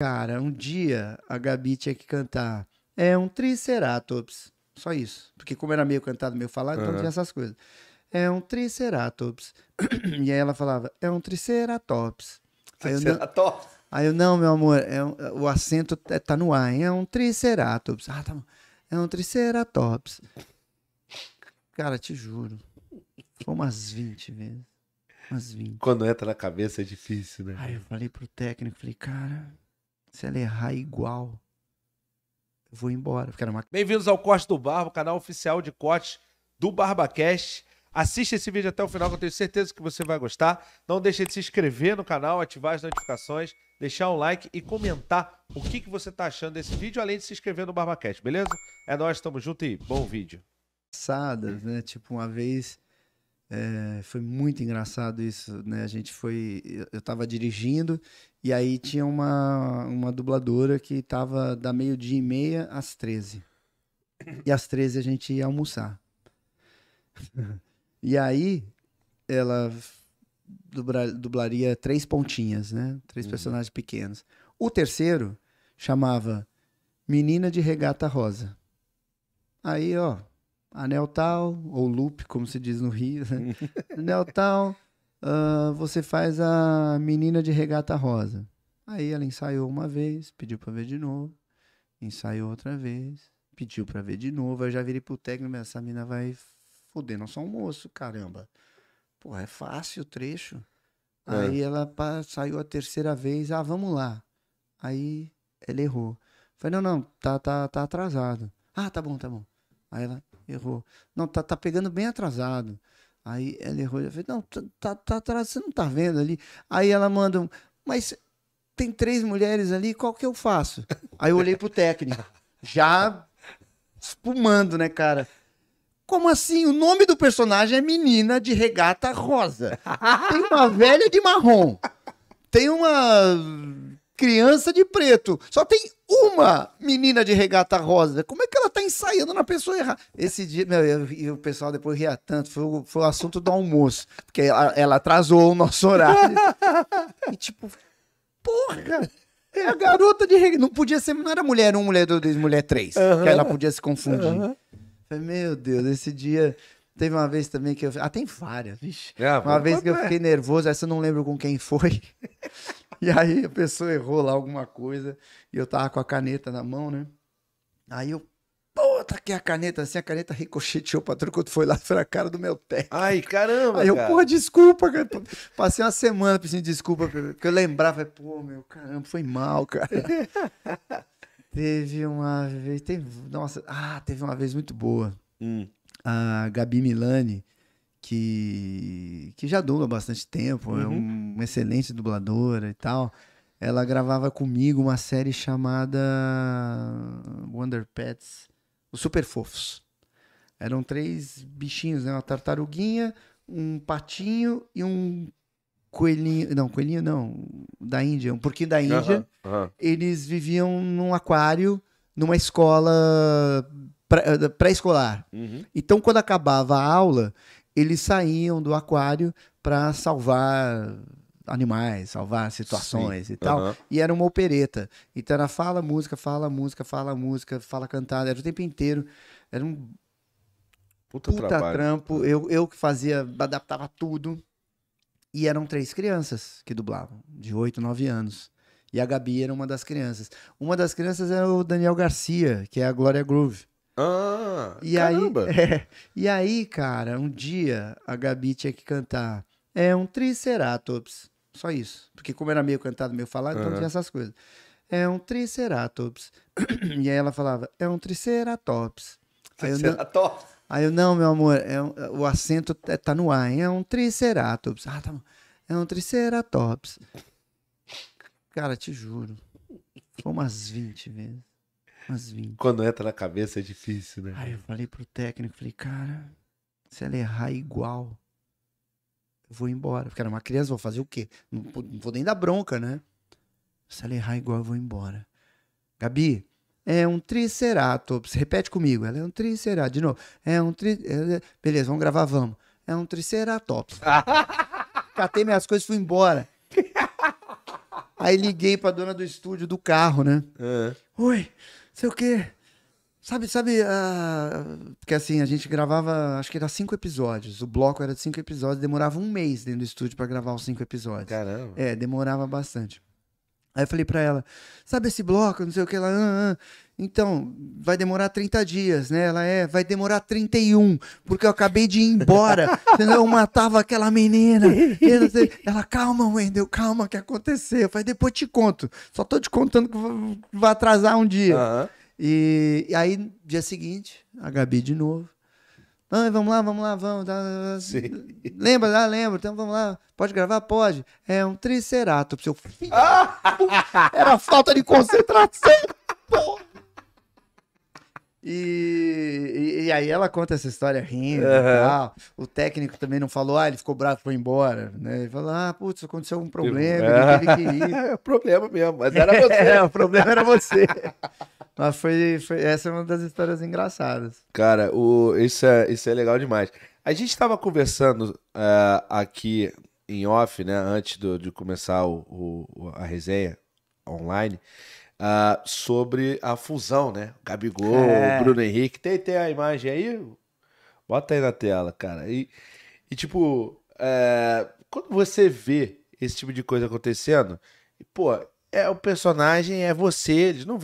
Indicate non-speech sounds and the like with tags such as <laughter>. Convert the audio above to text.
Cara, um dia a Gabi tinha que cantar. É um triceratops. Só isso. Porque como era meio cantado, meio falado, então tinha essas coisas. É um triceratops. <clears throat> e aí ela falava, é um triceratops. Triceratops? Aí eu, não, aí eu, não meu amor, é um, o acento é, tá no ar, hein? É um triceratops. Ah, tá bom. É um triceratops. Cara, te juro. Foi umas 20 vezes. Umas 20. Quando entra na cabeça é difícil, né? Aí eu falei pro técnico, falei, cara, se ela errar igual, eu vou embora. Uma... Bem-vindos ao Corte do Barba, canal oficial de corte do BarbaCast. Assista esse vídeo até o final, que eu tenho certeza que você vai gostar. Não deixe de se inscrever no canal, ativar as notificações, deixar um like e comentar o que, que você está achando desse vídeo, além de se inscrever no BarbaCast, beleza? É nós, tamo junto e bom vídeo. Passadas, né? Tipo, uma vez é, foi muito engraçado isso, né? A gente foi. Eu estava dirigindo e aí tinha uma, uma dubladora que estava da meio-dia e meia às 13. E às 13 a gente ia almoçar. e aí ela dubra, dublaria três pontinhas, né? Três uhum. personagens pequenos. O terceiro chamava Menina de Regata Rosa. Aí, ó, anel tal, ou loop, como se diz no Rio, né? <laughs> anel tal, uh, você faz a menina de regata rosa. Aí ela ensaiou uma vez, pediu para ver de novo, ensaiou outra vez, pediu para ver de novo. Aí eu já virei pro técnico, essa menina vai foder nosso almoço, caramba. Pô, é fácil o trecho. É. Aí ela pá, saiu a terceira vez, ah, vamos lá. Aí ela errou. Falei, não, não, tá, tá, tá atrasado. Ah, tá bom, tá bom. Aí ela errou. Não, tá, tá pegando bem atrasado. Aí ela errou. Eu falei, não, tá, tá, tá atrasado, você não tá vendo ali. Aí ela manda mas tem três mulheres ali, qual que eu faço? Aí eu olhei pro técnico, já espumando, né, cara? Como assim? O nome do personagem é Menina de Regata Rosa. Tem uma velha de marrom. Tem uma criança de preto. Só tem uma menina de regata rosa. Como é que ela tá ensaiando na pessoa errada? Esse dia, meu, e o pessoal depois ria tanto, foi, o, foi o assunto do almoço, porque ela, ela atrasou o nosso horário. <laughs> e tipo, porra! É a garota de regata. Não podia ser, não era mulher um, mulher dois, mulher três. Uhum. Que ela podia se confundir. Uhum. Meu Deus, esse dia. Teve uma vez também que eu. Ah, tem várias, vixe. É, uma vez que eu fiquei nervoso, essa eu não lembro com quem foi. <laughs> e aí a pessoa errou lá alguma coisa e eu tava com a caneta na mão, né? Aí eu. Pô, tá a caneta, assim, a caneta ricocheteou pra tudo quanto foi lá a cara do meu técnico. Ai, caramba! Aí eu, cara. pô, desculpa, cara. Passei uma semana pedindo desculpa, porque eu lembrava, pô, meu, caramba, foi mal, cara. <laughs> teve uma vez. Teve, nossa, ah, teve uma vez muito boa Hum. A Gabi Milani, que, que já dubla há bastante tempo, é uhum. é um, uma excelente dubladora e tal. Ela gravava comigo uma série chamada Wonder Pets, os Super Fofos. Eram três bichinhos, né? Uma tartaruguinha, um patinho e um coelhinho. Não, coelhinho não. Da Índia. Um porquinho da Índia. Uhum, uhum. Eles viviam num aquário, numa escola eh, pré-escolar. Uhum. Então, quando acabava a aula, eles saíam do aquário para salvar animais, salvar situações Sim. e tal. Uhum. E era uma opereta. Então era fala música, fala música, fala música, fala cantada. Era o tempo inteiro. Era um puta, puta trampo. É. Eu, eu que fazia, adaptava tudo. E eram três crianças que dublavam, de oito nove anos. E a Gabi era uma das crianças. Uma das crianças era o Daniel Garcia, que é a Glória Groove. Ah, e caramba. Aí, <laughs> é, e aí, cara, um dia a Gabi tinha que cantar é um triceratops, só isso. Porque como era meio cantado, meio falado, então tinha essas coisas. É um triceratops. <clears throat> e aí ela falava, é um triceratops. Triceratops? Aí eu, não, meu amor, é um, o acento é, tá no ar, hein? É um triceratops. Ah, tá bom. É um triceratops. Cara, te juro. Foi umas 20 vezes. Umas 20. Quando entra na cabeça é difícil, né? Aí eu falei pro técnico, falei, cara, se ela errar igual, eu vou embora. Porque era uma criança, vou fazer o quê? Não, não vou nem dar bronca, né? Se ela errar igual, eu vou embora. Gabi, é um triceratops. Repete comigo. Ela é um triceratops. De novo. É um triceratops. É, é, beleza, vamos gravar, vamos. É um triceratops. <laughs> Catei minhas coisas e fui embora. Aí liguei pra dona do estúdio do carro, né? É. Oi, sei o quê. Sabe, sabe, uh, porque assim, a gente gravava, acho que era cinco episódios. O bloco era de cinco episódios, demorava um mês dentro do estúdio para gravar os cinco episódios. Caramba. É, demorava bastante. Aí eu falei pra ela, sabe esse bloco, não sei o que, ela, então, vai demorar 30 dias, né? Ela é, vai demorar 31, porque eu acabei de ir embora, <laughs> eu matava aquela menina. Ela, ela, calma, Wendel, calma, o que aconteceu? Eu falei, depois te conto. Só tô te contando que vai atrasar um dia. Uhum. E, e, aí, dia seguinte, a Gabi de novo. Ah, vamos lá, vamos lá, vamos. Tá, tá, tá. Lembra? Ah, lembro. Então vamos lá. Pode gravar? Pode. É um triceratops, seu ah! Era falta de concentração, porra! E, e, aí ela conta essa história rindo uhum. e tal. O técnico também não falou, ah, ele ficou bravo, foi embora. Né? Ele falou, ah, putz, aconteceu um problema, ele teve que ir. É, <laughs> é problema mesmo, mas era você. <laughs> é, o problema era você. mas foi, foi, essa é uma das histórias engraçadas. Cara, o, isso, é, isso é legal demais. A gente estava conversando uh, aqui em off, né, antes do, de começar o, o a resenha online, ah, sobre a fusão, né? Gabigol, é. Bruno Henrique. Tem, tem a imagem aí? Bota aí na tela, cara. E, e tipo, é, quando você vê esse tipo de coisa acontecendo, pô, é o personagem, é você, eles não